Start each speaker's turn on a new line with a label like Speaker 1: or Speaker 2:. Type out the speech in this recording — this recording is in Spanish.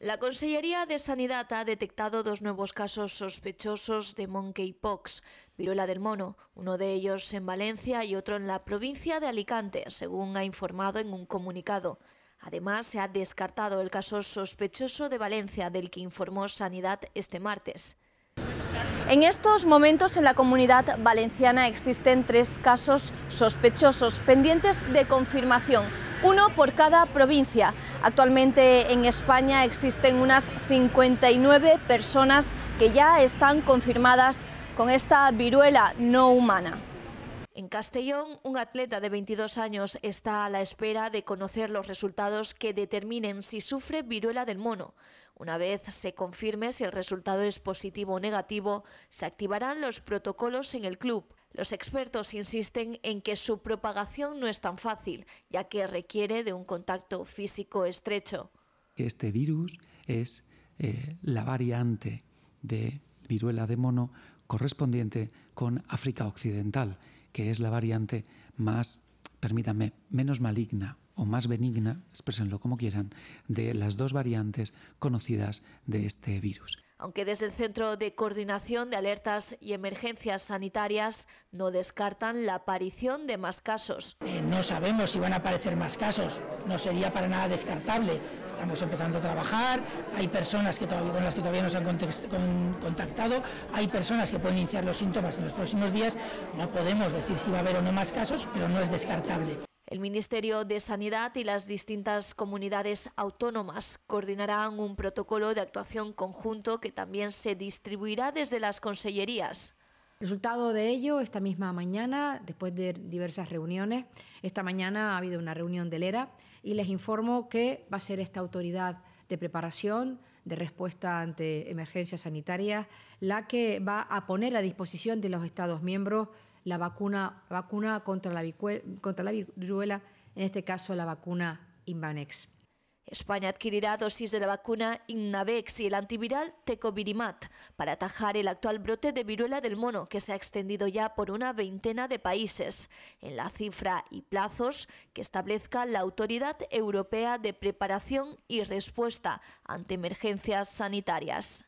Speaker 1: La Consellería de Sanidad ha detectado dos nuevos casos sospechosos de monkeypox, viruela del mono, uno de ellos en Valencia y otro en la provincia de Alicante, según ha informado en un comunicado. Además, se ha descartado el caso sospechoso de Valencia, del que informó Sanidad este martes. En estos momentos en la comunidad valenciana existen tres casos sospechosos pendientes de confirmación uno por cada provincia. Actualmente en España existen unas 59 personas que ya están confirmadas con esta viruela no humana. En Castellón, un atleta de 22 años está a la espera de conocer los resultados que determinen si sufre viruela del mono. Una vez se confirme si el resultado es positivo o negativo, se activarán los protocolos en el club. Los expertos insisten en que su propagación no es tan fácil, ya que requiere de un contacto físico estrecho.
Speaker 2: Este virus es eh, la variante de viruela de mono correspondiente con África Occidental, que es la variante más, permítanme, menos maligna o más benigna, expresenlo como quieran, de las dos variantes conocidas de este virus.
Speaker 1: Aunque desde el Centro de Coordinación de Alertas y Emergencias Sanitarias no descartan la aparición de más casos.
Speaker 3: Eh, no sabemos si van a aparecer más casos, no sería para nada descartable. Estamos empezando a trabajar, hay personas que todavía, con las que todavía nos han contactado, hay personas que pueden iniciar los síntomas en los próximos días. No podemos decir si va a haber o no más casos, pero no es descartable.
Speaker 1: El Ministerio de Sanidad y las distintas comunidades autónomas coordinarán un protocolo de actuación conjunto que también se distribuirá desde las
Speaker 4: consellerías. Resultado de ello, esta misma mañana, después de diversas reuniones, esta mañana ha habido una reunión del ERA y les informo que va a ser esta autoridad de preparación, de respuesta ante emergencias sanitarias, la que va a poner a disposición de los Estados miembros la vacuna, contra, la contra la viruela, en este caso la vacuna Invanex.
Speaker 1: España adquirirá dosis de la vacuna Innavex y el antiviral Tecovirimat para atajar el actual brote de viruela del mono que se ha extendido ya por una veintena de países, en la cifra y plazos que establezca la Autoridad Europea de Preparación y Respuesta ante Emergencias Sanitarias.